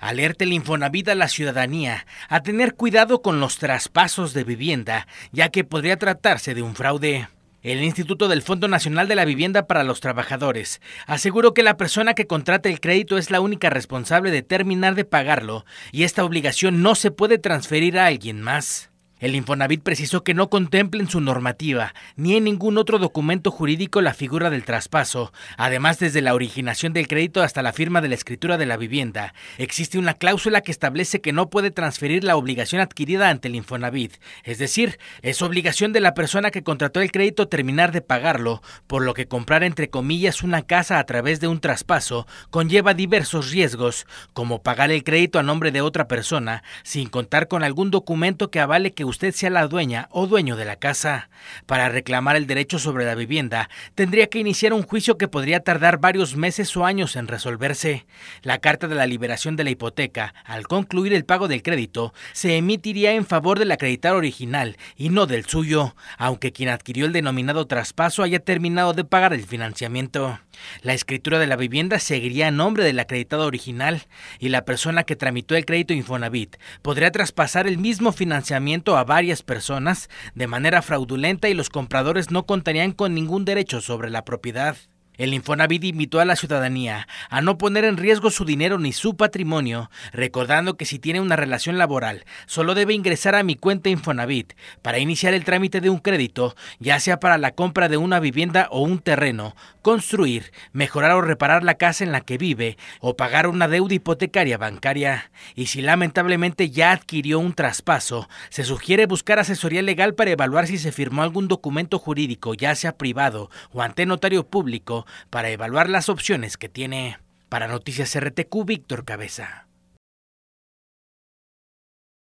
Alerte el Infonavit a la ciudadanía a tener cuidado con los traspasos de vivienda, ya que podría tratarse de un fraude. El Instituto del Fondo Nacional de la Vivienda para los Trabajadores aseguró que la persona que contrata el crédito es la única responsable de terminar de pagarlo y esta obligación no se puede transferir a alguien más. El Infonavit precisó que no contemple en su normativa ni en ningún otro documento jurídico la figura del traspaso. Además, desde la originación del crédito hasta la firma de la escritura de la vivienda, existe una cláusula que establece que no puede transferir la obligación adquirida ante el Infonavit. Es decir, es obligación de la persona que contrató el crédito terminar de pagarlo, por lo que comprar entre comillas una casa a través de un traspaso conlleva diversos riesgos, como pagar el crédito a nombre de otra persona, sin contar con algún documento que avale que usted sea la dueña o dueño de la casa. Para reclamar el derecho sobre la vivienda, tendría que iniciar un juicio que podría tardar varios meses o años en resolverse. La carta de la liberación de la hipoteca, al concluir el pago del crédito, se emitiría en favor del acreditado original y no del suyo, aunque quien adquirió el denominado traspaso haya terminado de pagar el financiamiento. La escritura de la vivienda seguiría a nombre del acreditado original y la persona que tramitó el crédito Infonavit podría traspasar el mismo financiamiento a a varias personas de manera fraudulenta y los compradores no contarían con ningún derecho sobre la propiedad. El Infonavit invitó a la ciudadanía a no poner en riesgo su dinero ni su patrimonio, recordando que si tiene una relación laboral, solo debe ingresar a mi cuenta Infonavit para iniciar el trámite de un crédito, ya sea para la compra de una vivienda o un terreno, construir, mejorar o reparar la casa en la que vive o pagar una deuda hipotecaria bancaria. Y si lamentablemente ya adquirió un traspaso, se sugiere buscar asesoría legal para evaluar si se firmó algún documento jurídico, ya sea privado o ante notario público, para evaluar las opciones que tiene. Para Noticias RTQ, Víctor Cabeza.